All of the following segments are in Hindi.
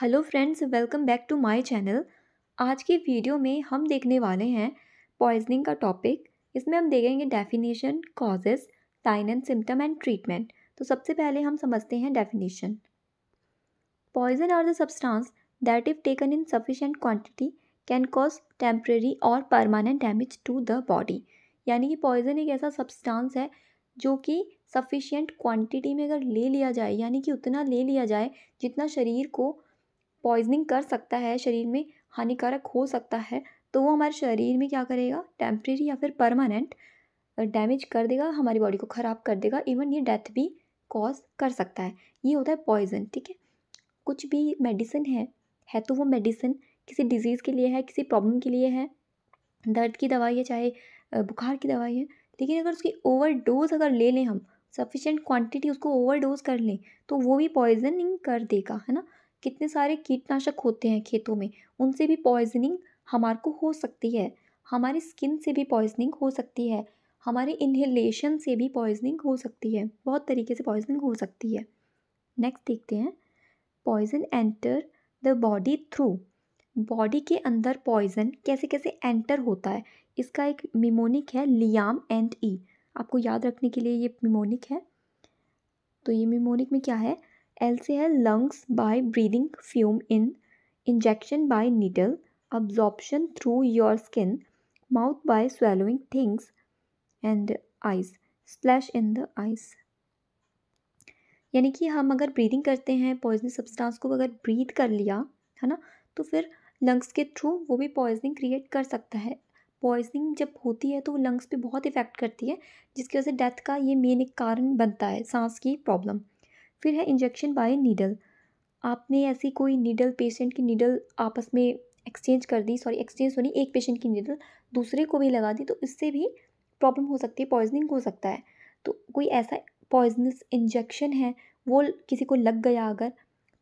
Hello friends welcome back to my channel आज की वीडियो में हम देखने वाले हैं पॉइजनिंग का टॉपिक इसमें हम देखेंगे definition causes sign and symptom and treatment तो सबसे पहले हम समझते हैं definition poison are the substance that if taken in sufficient quantity can cause temporary और permanent damage to the body यानी कि पॉइजन एक ऐसा सब्सटांस है जो कि सफिशियंट क्वांटिटी में अगर ले लिया जाए यानी कि उतना ले लिया जाए जितना शरीर को पॉइजनिंग कर सकता है शरीर में हानिकारक हो सकता है तो वो हमारे शरीर में क्या करेगा टेम्प्रेरी या फिर परमानेंट डैमेज कर देगा हमारी बॉडी को ख़राब कर देगा इवन ये डेथ भी कॉज कर सकता है ये होता है पॉइजन ठीक है कुछ भी मेडिसिन है है तो वो मेडिसिन किसी डिज़ीज़ के लिए है किसी प्रॉब्लम के लिए है दर्द की दवाई है चाहे बुखार की दवाई है लेकिन अगर उसकी ओवर डोज अगर ले लें हम सफिशेंट क्वान्टिटी उसको ओवर डोज कर लें तो वो भी पॉइजनिंग कर देगा है ना कितने सारे कीटनाशक होते हैं खेतों में उनसे भी पॉइजनिंग हमारे को हो सकती है हमारी स्किन से भी पॉइजनिंग हो सकती है हमारे इन्हेलेशन से भी पॉइजनिंग हो सकती है बहुत तरीके से पॉइजनिंग हो सकती है नेक्स्ट देखते हैं poison enter the body through body के अंदर पॉइजन कैसे कैसे एंटर होता है इसका एक मिमोनिक है लियाम एंड ई आपको याद रखने के लिए ये मिमोनिक है तो ये मिमोनिक में क्या है LCL lungs by breathing fume in injection by needle absorption through your skin mouth by swallowing things and eyes splash in the eyes यानी कि हम अगर ब्रीदिंग करते हैं पॉइजनिंग सब्सटेंस को अगर ब्रीद कर लिया है ना तो फिर लंग्स के थ्रू वो भी पॉइजनिंग क्रिएट कर सकता है पॉइजनिंग जब होती है तो वो लंग्स पे बहुत इफ़ेक्ट करती है जिसकी वजह से डेथ का ये मेन एक कारण बनता है सांस की प्रॉब्लम फिर है इंजेक्शन बाय नीडल आपने ऐसी कोई नीडल पेशेंट की नीडल आपस में एक्सचेंज कर दी सॉरी एक्सचेंज होनी एक पेशेंट की नीडल दूसरे को भी लगा दी तो इससे भी प्रॉब्लम हो सकती है पॉइजनिंग हो सकता है तो कोई ऐसा पॉइजनस इंजेक्शन है वो किसी को लग गया अगर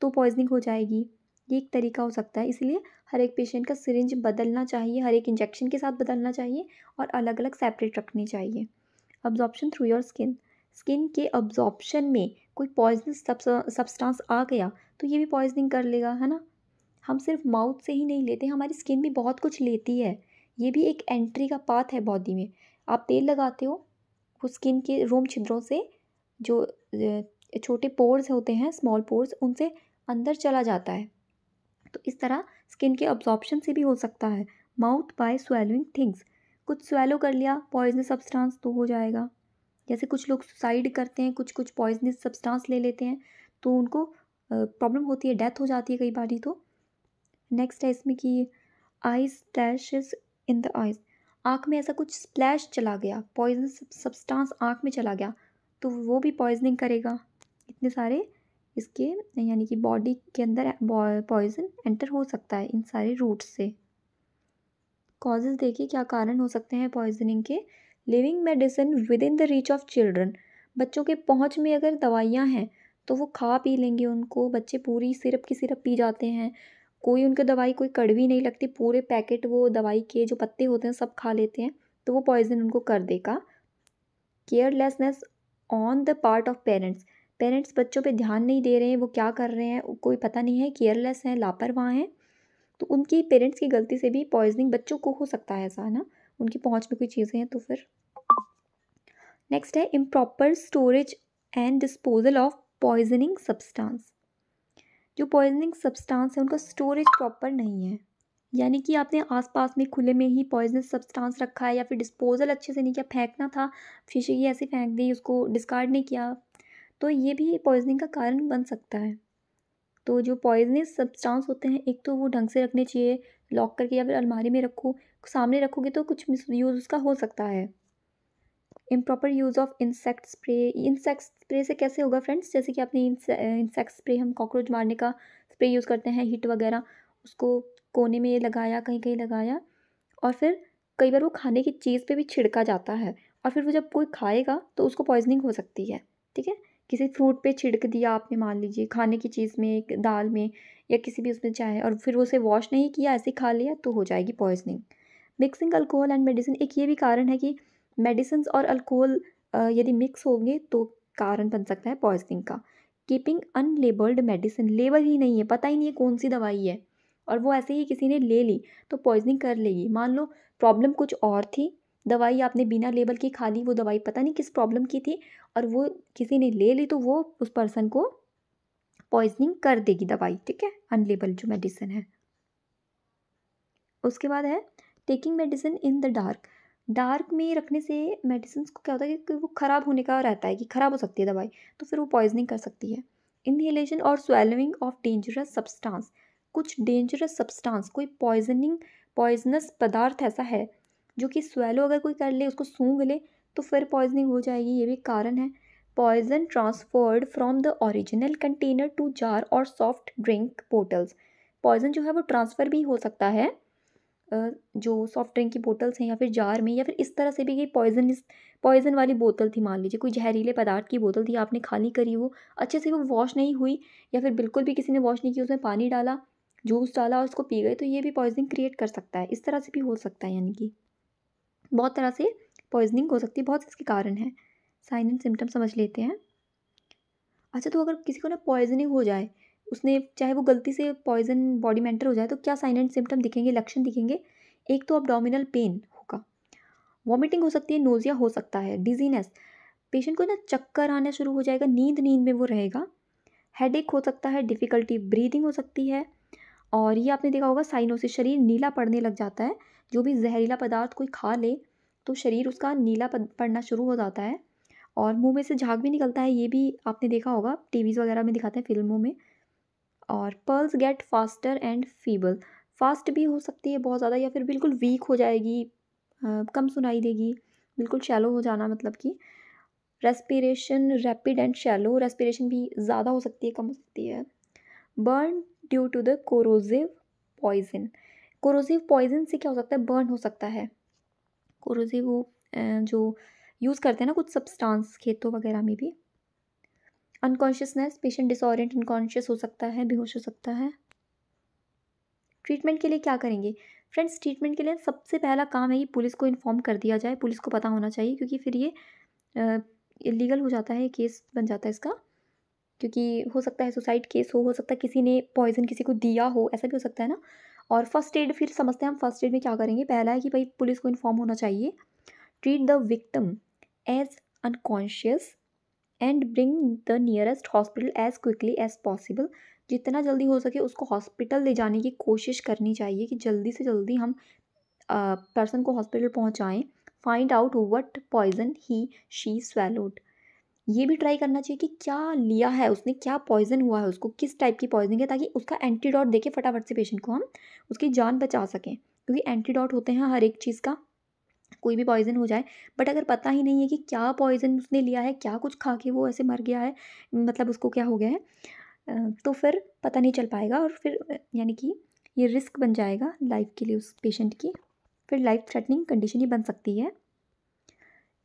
तो पॉइजनिंग हो जाएगी ये एक तरीका हो सकता है इसलिए हर एक पेशेंट का सिरिंज बदलना चाहिए हर एक इंजेक्शन के साथ बदलना चाहिए और अलग अलग सेपरेट रखनी चाहिए absorption through your skin skin के अब्जॉर्प्शन में कोई पॉइजनस सब्सटांस आ गया तो ये भी पॉइजनिंग कर लेगा है ना हम सिर्फ माउथ से ही नहीं लेते हमारी स्किन भी बहुत कुछ लेती है ये भी एक एंट्री का पाथ है बॉडी में आप तेल लगाते हो वो स्किन के रोम छिद्रों से जो छोटे पोर्स होते हैं स्मॉल पोर्स उनसे अंदर चला जाता है तो इस तरह स्किन के ऑब्जॉर्बशन से भी हो सकता है माउथ बाय स्वेलोइंग थिंग्स कुछ स्वेलो कर लिया पॉइजन सब्सटेंस तो हो जाएगा जैसे कुछ लोग सुसाइड करते हैं कुछ कुछ पॉइजनस सब्सटेंस ले लेते हैं तो उनको प्रॉब्लम होती है डेथ हो जाती है कई बार ही तो नेक्स्ट है इसमें कि आइस डैशेज इन द आइज आँख में ऐसा कुछ स्प्लैश चला गया पॉइजन सब्सटांस आँख में चला गया तो वो भी पॉइजनिंग करेगा इतने सारे इसके यानी कि बॉडी के अंदर पॉइजन एंटर हो सकता है इन सारे रूट से कॉजेज़ देखिए क्या कारण हो सकते हैं पॉइजनिंग के leaving medicine within the reach of children बच्चों के पहुंच में अगर दवाइयाँ हैं तो वो खा पी लेंगे उनको बच्चे पूरी सिरप की सिरप पी जाते हैं कोई उनका दवाई कोई कड़वी नहीं लगती पूरे पैकेट वो दवाई के जो पत्ते होते हैं सब खा लेते हैं तो वो पॉइजन उनको कर देगा carelessness on the part of parents parents बच्चों पे ध्यान नहीं दे रहे हैं वो क्या कर रहे हैं कोई पता नहीं है केयरलेस हैं लापरवाह हैं तो उनकी पेरेंट्स की गलती से भी पॉइजनिंग बच्चों को हो सकता है ऐसा है ना उनकी पहुंच में कोई चीज़ें हैं तो फिर नेक्स्ट है improper storage and disposal of poisoning substance जो पॉइजनिंग सब्सटेंस है उनका स्टोरेज प्रॉपर नहीं है यानी कि आपने आसपास में खुले में ही पॉइजनस सब्सटेंस रखा है या फिर डिस्पोजल अच्छे से नहीं किया फेंकना था शीशे की ऐसे फेंक दी उसको डिस्कार्ड नहीं किया तो ये भी पॉइजनिंग का कारण बन सकता है तो जो पॉइजनस सब्सटेंस होते हैं एक तो वो ढंग से रखने चाहिए लॉक करके या फिर अलमारी में रखो सामने रखोगे तो कुछ मिस यूज़ उसका हो सकता है improper use of insect spray insect spray से कैसे होगा फ्रेंड्स जैसे कि आपने इंसेक्ट स्प्रे हम कॉकरोच मारने का स्प्रे यूज़ करते हैं हीट वगैरह उसको कोने में लगाया कहीं कहीं लगाया और फिर कई बार वो खाने की चीज़ पे भी छिड़का जाता है और फिर वो जब कोई खाएगा तो उसको पॉइजनिंग हो सकती है ठीक है किसी फ्रूट पे छिड़क दिया आपने मान लीजिए खाने की चीज़ में एक दाल में या किसी भी उसमें चाहे और फिर उसे वॉश नहीं किया ऐसे खा लिया तो हो जाएगी poisoning mixing alcohol and medicine एक ये भी कारण है कि मेडिसिन और अल्कोहल यदि मिक्स होंगे तो कारण बन सकता है पॉइजनिंग का कीपिंग अनलेबल्ड मेडिसिन लेबल ही नहीं है पता ही नहीं है कौन सी दवाई है और वो ऐसे ही किसी ने ले ली तो पॉइजनिंग कर लेगी मान लो प्रॉब्लम कुछ और थी दवाई आपने बिना लेबल की खा ली वो दवाई पता नहीं किस प्रॉब्लम की थी और वो किसी ने ले ली तो वो उस पर्सन को पॉइजनिंग कर देगी दवाई ठीक है अनलेबल जो मेडिसिन है उसके बाद है taking medicine in the dark dark में रखने से मेडिसिन को क्या होता है कि वो ख़राब होने का रहता है कि ख़राब हो सकती है दवाई तो फिर वो पॉइजनिंग कर सकती है इनहेलेशन और स्वेलोइंग ऑफ डेंजरस सब्सटेंस कुछ डेंजरस सब्सटेंस कोई पॉइजनिंग पॉइजनस पदार्थ ऐसा है जो कि स्वेलो अगर कोई कर ले उसको सूंघ ले तो फिर पॉइजनिंग हो जाएगी ये भी कारण है poison transferred from the original container to jar और सॉफ्ट ड्रिंक बोटल्स पॉइजन जो है वो ट्रांसफ़र भी हो सकता है जो सॉफ्ट ड्रिंक की बोटल्स हैं या फिर जार में या फिर इस तरह से भी कि पॉइजन पॉइजन वाली बोतल थी मान लीजिए कोई जहरीले पदार्थ की बोतल थी आपने खाली करी वो अच्छे से वो वॉश नहीं हुई या फिर बिल्कुल भी किसी ने वॉश नहीं किया उसमें पानी डाला जूस डाला और उसको पी गए तो ये भी पॉइजनिंग क्रिएट कर सकता है इस तरह से भी हो सकता है यानी कि बहुत तरह से पॉइजनिंग हो सकती है बहुत इसके कारण हैं साइन एंड सिम्टम समझ लेते हैं अच्छा तो अगर किसी को ना पॉइजनिंग हो जाए उसने चाहे वो गलती से पॉइजन बॉडी में एंटर हो जाए तो क्या साइन एंड सिम्टम दिखेंगे लक्षण दिखेंगे एक तो अपडोमिनल पेन होगा वॉमिटिंग हो सकती है नोजिया हो सकता है डिजीनेस पेशेंट को ना चक्कर आना शुरू हो जाएगा नींद नींद में वो रहेगा हेडेक हो सकता है डिफ़िकल्टी ब्रीदिंग हो सकती है और ये आपने देखा होगा साइनों से शरीर नीला पड़ने लग जाता है जो भी जहरीला पदार्थ कोई खा ले तो शरीर उसका नीला पड़ना शुरू हो जाता है और मुंह में से झाग भी निकलता है ये भी आपने देखा होगा टीवीज़ वगैरह में दिखाते हैं फिल्मों में और pulse get faster and feeble fast भी हो सकती है बहुत ज़्यादा या फिर बिल्कुल वीक हो जाएगी आ, कम सुनाई देगी बिल्कुल शैलो हो जाना मतलब कि respiration rapid and shallow respiration भी ज़्यादा हो सकती है कम हो सकती है burn due to the corrosive poison corrosive poison से क्या हो सकता है बर्न हो सकता है कोरोजिव वो जो यूज़ करते हैं ना कुछ सब्सटांस खेतों वगैरह में भी अनकॉन्शियसनेस पेशेंट डिसऑरेंट अनकॉन्शियस हो सकता है बेहोश हो सकता है ट्रीटमेंट के लिए क्या करेंगे फ्रेंड्स ट्रीटमेंट के लिए सबसे पहला काम है कि पुलिस को इन्फॉर्म कर दिया जाए पुलिस को पता होना चाहिए क्योंकि फिर ये लीगल हो जाता है केस बन जाता है इसका क्योंकि हो सकता है सुसाइड केस हो हो सकता है किसी ने पॉइजन किसी को दिया हो ऐसा भी हो सकता है ना और फर्स्ट एड फिर समझते हैं हम फर्स्ट एड में क्या करेंगे पहला है कि भाई पुलिस को इन्फॉर्म होना चाहिए treat the victim as unconscious and bring the nearest hospital as quickly as possible जितना जल्दी हो सके उसको हॉस्पिटल ले जाने की कोशिश करनी चाहिए कि जल्दी से जल्दी हम पर्सन को हॉस्पिटल पहुँचाएँ find out what poison he she swallowed ये भी ट्राई करना चाहिए कि क्या लिया है उसने क्या पॉइजन हुआ है उसको किस टाइप की पॉइजनिंग है ताकि उसका एंटीडॉट देके फटाफट से पेशेंट को हम उसकी जान बचा सकें क्योंकि एंटीडॉट होते हैं हर एक चीज़ का कोई भी पॉइजन हो जाए बट अगर पता ही नहीं है कि क्या पॉइजन उसने लिया है क्या कुछ खा के वो ऐसे मर गया है मतलब उसको क्या हो गया है तो फिर पता नहीं चल पाएगा और फिर यानी कि ये रिस्क बन जाएगा लाइफ के लिए उस पेशेंट की फिर लाइफ थ्रेटनिंग कंडीशन ही बन सकती है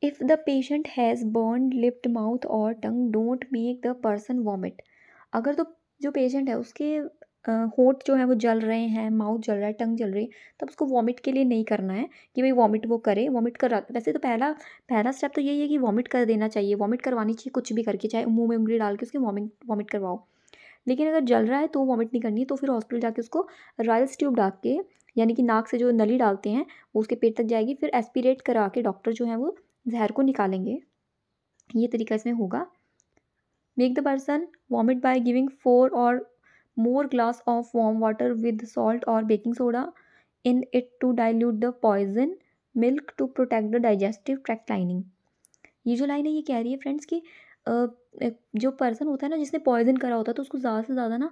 if the patient has burn lips mouth और tongue don't make the person vomit अगर तो जो पेशेंट है उसके होठ जो है वो जल रहे हैं माउथ जल रहा है टंग जल रही है तब उसको वॉमिट के लिए नहीं करना है कि भाई वॉमिट वो करे वॉमिट कर रहा वैसे तो पहला पहला स्टेप तो यही है कि वॉमिट कर देना चाहिए वॉमिट करवानी चाहिए कुछ भी करके चाहे मुंह में उंगली डाल के उसके वॉमिट वॉमिट करवाओ लेकिन अगर जल रहा है तो वॉमिट नहीं करनी तो फिर हॉस्पिटल जाके उसको रॉयल्स ट्यूब डाक के यानी कि नाक से जो नली डालते हैं वो उसके पेट तक जाएगी फिर एस्पिरेट करा के डॉक्टर जो है वो जहर को निकालेंगे ये तरीका इसमें होगा make the person vomit by giving four or more glass of warm water with salt और baking soda in it to dilute the poison milk to protect the digestive tract lining ये जो लाइन है ये कह रही है फ्रेंड्स कि जो पर्सन होता है ना जिसने पॉइजन करा होता है तो उसको ज़्यादा से ज़्यादा ना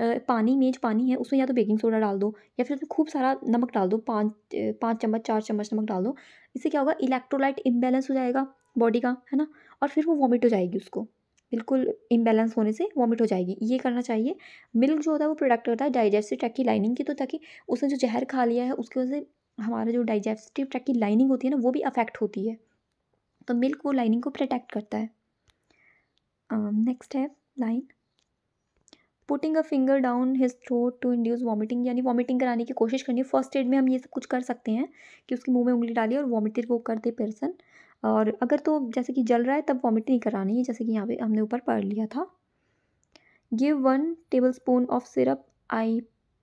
पानी में जो पानी है उसमें या तो बेकिंग सोडा डाल दो या फिर उसमें खूब सारा नमक डाल दो पाँच पाँच चम्मच चार चम्मच नमक डाल दो इससे क्या होगा इलेक्ट्रोलाइट इम्बेलेंस हो जाएगा बॉडी का है ना और फिर वो वॉमिट हो जाएगी उसको बिल्कुल इम्बेलेंस होने से वॉमिट हो जाएगी ये करना चाहिए मिल्क जो होता है वो प्रोडक्ट होता है डाइजेस्टिव ट्रैक की लाइनिंग की तो ताकि उसने जो जहर खा लिया है उसकी वजह से हमारा जो डाइजेस्टिव ट्रैक की लाइनिंग होती है ना वो भी अफेक्ट होती है तो मिल्क वो लाइनिंग को प्रोटेक्ट करता है नेक्स्ट है line putting a finger down his throat to induce vomiting यानी वॉमिटिंग कराने की कोशिश करनी है फर्स्ट एड में हम ये सब कुछ कर सकते हैं कि उसके मुंह में उंगली डाली और वॉमिटिंग वो कर दे पर्सन और अगर तो जैसे कि जल रहा है तब वॉमिटिंग नहीं करानी है जैसे कि यहाँ पे हमने ऊपर पढ़ लिया था give one tablespoon of syrup 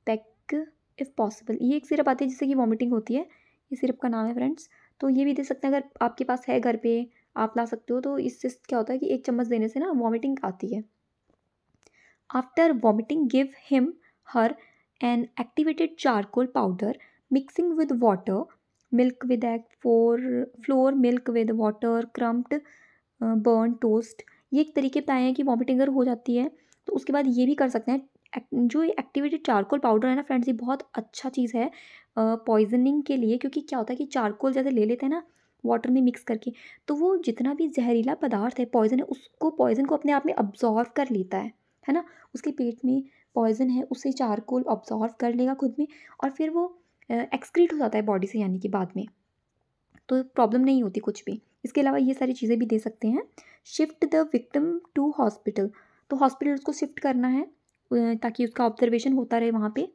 ipecac if possible ये एक सिरप आती है जिससे कि वॉमिटिंग होती है ये सिरप का नाम है फ्रेंड्स तो ये भी दे सकते हैं अगर आपके पास है घर पर आप ला सकते हो तो इससे क्या होता है कि एक चम्मच देने से ना वॉमिटिंग आती है After vomiting, give him her an activated charcoal powder, mixing with water, milk with egg, for, flour, milk with water, crumbed, burnt uh, toast. ये एक तरीके बताए हैं कि वॉमिटिंग अगर हो जाती है तो उसके बाद ये भी कर सकते हैं जो ये एक्टिवेटेड चारकोल पाउडर है ना फ्रेंड्स ये बहुत अच्छा चीज़ है पॉइजनिंग uh, के लिए क्योंकि क्या होता है कि चारकोल जैसे ले लेते हैं ना वाटर में मिक्स करके तो वो जितना भी जहरीला पदार्थ है पॉइजन है उसको पॉइजन को अपने आप में अब्जॉर्व कर लेता है है ना उसके पेट में पॉइज़न है उसे चारकोल ऑब्जॉर्व कर लेगा खुद में और फिर वो एक्सक्रीट हो जाता है बॉडी से यानी कि बाद में तो प्रॉब्लम नहीं होती कुछ भी इसके अलावा ये सारी चीज़ें भी दे सकते हैं shift the victim to hospital तो हॉस्पिटल उसको शिफ्ट करना है ताकि उसका ऑब्जर्वेशन होता रहे वहाँ पे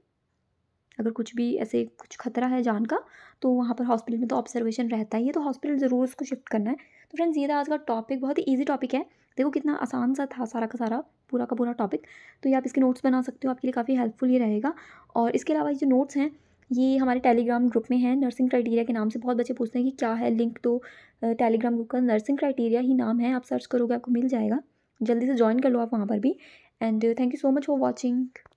अगर कुछ भी ऐसे कुछ खतरा है जान का तो वहाँ पर हॉस्पिटल में तो ऑब्जर्वेशन रहता ही है तो हॉस्पिटल ज़रूर उसको शिफ्ट करना है तो फ्रेंड्स ये था आज का टॉपिक बहुत ही ईजी टॉपिक है देखो कितना आसान सा था सारा का सारा पूरा का पूरा टॉपिक तो ये आप इसके नोट्स बना सकते हो आपके लिए काफ़ी हेल्पफुल ही रहेगा और इसके अलावा ये जो नोट्स हैं ये हमारे टेलीग्राम ग्रुप में है नर्सिंग क्राइटेरिया के नाम से बहुत बच्चे पूछते हैं कि क्या है लिंक तो टेलीग्राम ग्रुप का नर्सिंग क्राइटेरिया ही नाम है आप सर्च करोगे आपको मिल जाएगा जल्दी से ज्वाइन कर लो आप वहाँ पर भी and thank you so much for watching